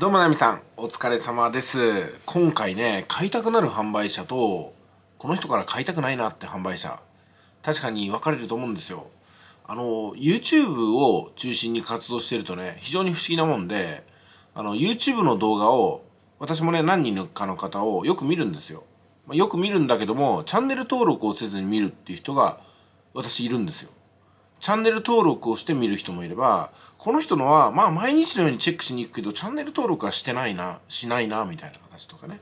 どうもなみさん、お疲れ様です。今回ね、買いたくなる販売者と、この人から買いたくないなって販売者、確かに分かれると思うんですよ。あの、YouTube を中心に活動してるとね、非常に不思議なもんで、あの、YouTube の動画を、私もね、何人かの方をよく見るんですよ。まあ、よく見るんだけども、チャンネル登録をせずに見るっていう人が、私いるんですよ。チャンネル登録をして見る人もいれば、この人のは、まあ毎日のようにチェックしに行くけど、チャンネル登録はしてないな、しないな、みたいな形とかね。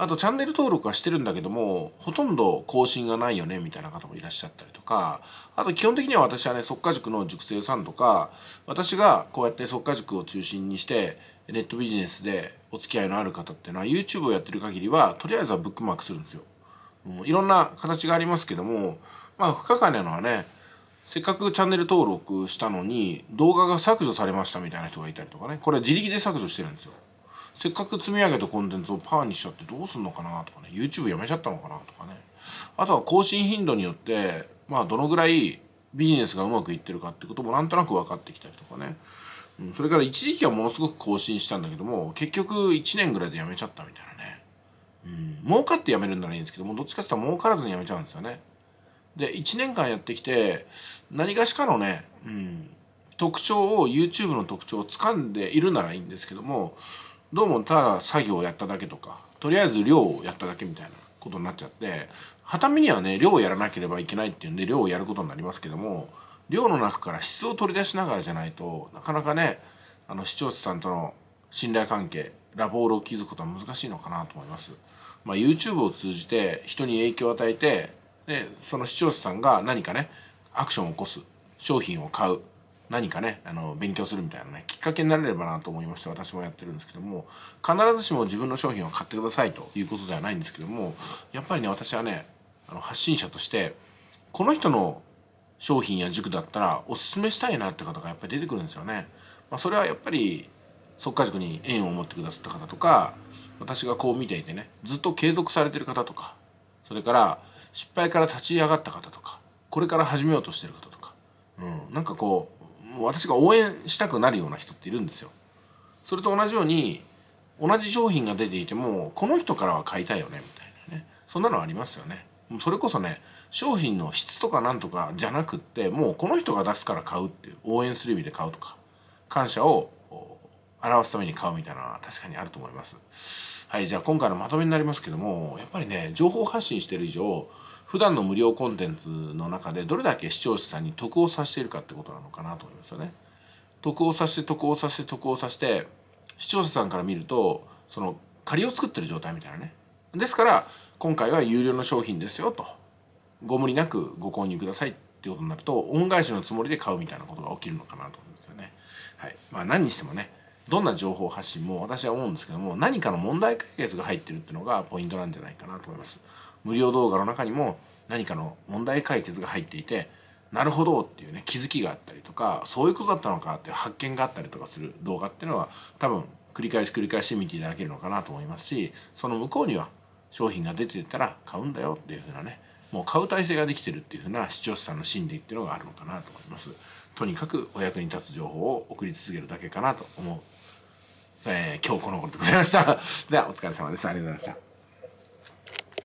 あとチャンネル登録はしてるんだけども、ほとんど更新がないよね、みたいな方もいらっしゃったりとか、あと基本的には私はね、即家塾の塾生さんとか、私がこうやって即家塾を中心にして、ネットビジネスでお付き合いのある方っていうのは、YouTube をやってる限りは、とりあえずはブックマークするんですよ。うん、いろんな形がありますけども、まあ、不可解なのはね、せっかくチャンネル登録したのに動画が削除されましたみたいな人がいたりとかねこれは自力で削除してるんですよせっかく積み上げたコンテンツをパーにしちゃってどうすんのかなとかね YouTube やめちゃったのかなとかねあとは更新頻度によってまあどのぐらいビジネスがうまくいってるかってこともなんとなく分かってきたりとかね、うん、それから一時期はものすごく更新したんだけども結局1年ぐらいでやめちゃったみたいなね、うん、儲かってやめるんならいいんですけどもどっちかって言ったら儲からずにやめちゃうんですよねで1年間やってきて何かしかのね、うん、特徴を YouTube の特徴を掴んでいるならいいんですけどもどうもただ作業をやっただけとかとりあえず量をやっただけみたいなことになっちゃってはみにはね量をやらなければいけないっていうんで量をやることになりますけども量の中から質を取り出しながらじゃないとなかなかねあの視聴者さんとの信頼関係ラボールを築くことは難しいのかなと思います。まあ、YouTube を通じて人に影響を与えてでその視聴者さんが何かねアクションを起こす商品を買う何かねあの勉強するみたいなねきっかけになれればなと思いまして私もやってるんですけども必ずしも自分の商品を買ってくださいということではないんですけどもやっぱりね私はねあの発信者としてこの人の商品や塾だったらおすすめしたいなって方がやっぱり出てくるんですよね。まあ、それはやっぱり即家塾に縁を持ってくださった方とか私がこう見ていてねずっと継続されてる方とかそれから失敗から立ち上がった方とかこれから始めようとしてる方とか、うん、なんかこう私が応援したくなるような人っているんですよ。それと同じように同じ商品が出ていてもこの人からは買いたいよねみたいなねそんなのありますよね。それこそね商品の質とかなんとかじゃなくってもうこの人が出すから買うっていう応援する意味で買うとか感謝を表すために買うみたいなのは確かにあると思います。はい、じゃあ今回のまとめになりますけども、やっぱりね、情報発信してる以上、普段の無料コンテンツの中でどれだけ視聴者さんに得をさせているかってことなのかなと思いますよね。得をさせて得をさせて得をさせて視聴者さんから見るとその借りを作ってる状態みたいなね。ですから今回は有料の商品ですよとご無理なくご購入くださいってことになると恩返しのつもりで買うみたいなことが起きるのかなと思うんですよね。はい、まあ何にしてもねどんな情報発信も私は思うんですけども何かの問題解決が入ってるっていうのがポイントなんじゃないかなと思います無料動画の中にも何かの問題解決が入っていてなるほどっていうね気づきがあったりとかそういうことだったのかっていう発見があったりとかする動画っていうのは多分繰り返し繰り返し見ていただけるのかなと思いますしその向こうには商品が出てたら買うんだよっていうふうなねもう買う体制ができてるっていうふうな視聴者さんの心理っていうのがあるのかなと思います。とにかくお役に立つ情報を送り続けるだけかなと思うえー、今日この頃でございました。ではお疲れ様です。ありがとうございました。